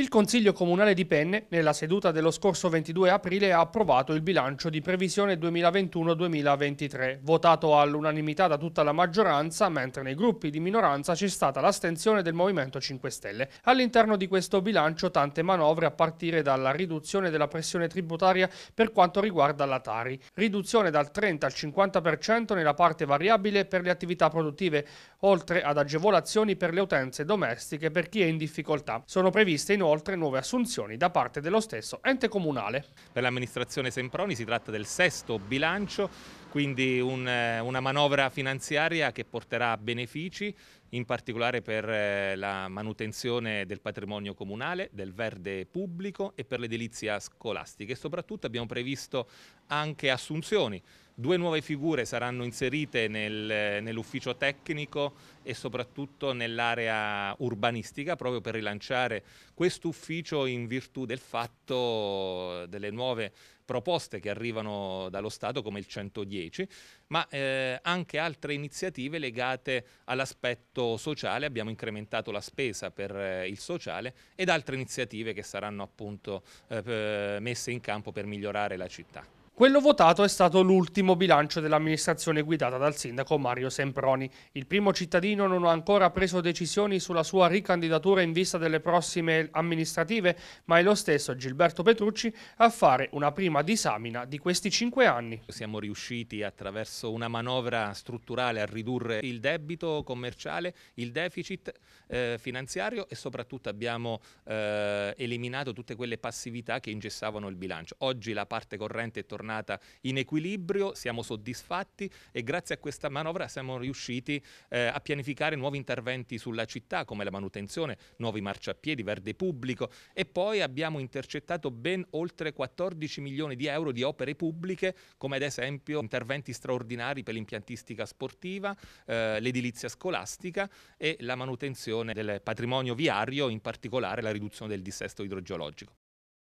Il Consiglio Comunale di Penne, nella seduta dello scorso 22 aprile, ha approvato il bilancio di previsione 2021-2023, votato all'unanimità da tutta la maggioranza, mentre nei gruppi di minoranza c'è stata l'astensione del Movimento 5 Stelle. All'interno di questo bilancio tante manovre a partire dalla riduzione della pressione tributaria per quanto riguarda la Tari, riduzione dal 30 al 50% nella parte variabile per le attività produttive, oltre ad agevolazioni per le utenze domestiche per chi è in difficoltà. Sono previste inoltre inoltre nuove assunzioni da parte dello stesso ente comunale. Per l'amministrazione Semproni si tratta del sesto bilancio, quindi un, eh, una manovra finanziaria che porterà benefici in particolare per eh, la manutenzione del patrimonio comunale, del verde pubblico e per l'edilizia scolastica e soprattutto abbiamo previsto anche assunzioni Due nuove figure saranno inserite nel, nell'ufficio tecnico e soprattutto nell'area urbanistica proprio per rilanciare questo ufficio in virtù del fatto delle nuove proposte che arrivano dallo Stato come il 110, ma eh, anche altre iniziative legate all'aspetto sociale, abbiamo incrementato la spesa per eh, il sociale ed altre iniziative che saranno appunto eh, messe in campo per migliorare la città. Quello votato è stato l'ultimo bilancio dell'amministrazione guidata dal sindaco Mario Semproni. Il primo cittadino non ha ancora preso decisioni sulla sua ricandidatura in vista delle prossime amministrative, ma è lo stesso Gilberto Petrucci a fare una prima disamina di questi cinque anni. Siamo riusciti attraverso una manovra strutturale a ridurre il debito commerciale, il deficit eh, finanziario e soprattutto abbiamo eh, eliminato tutte quelle passività che ingessavano il bilancio. Oggi la parte corrente è tornata tornata in equilibrio, siamo soddisfatti e grazie a questa manovra siamo riusciti eh, a pianificare nuovi interventi sulla città come la manutenzione, nuovi marciapiedi, verde pubblico e poi abbiamo intercettato ben oltre 14 milioni di euro di opere pubbliche come ad esempio interventi straordinari per l'impiantistica sportiva, eh, l'edilizia scolastica e la manutenzione del patrimonio viario, in particolare la riduzione del dissesto idrogeologico.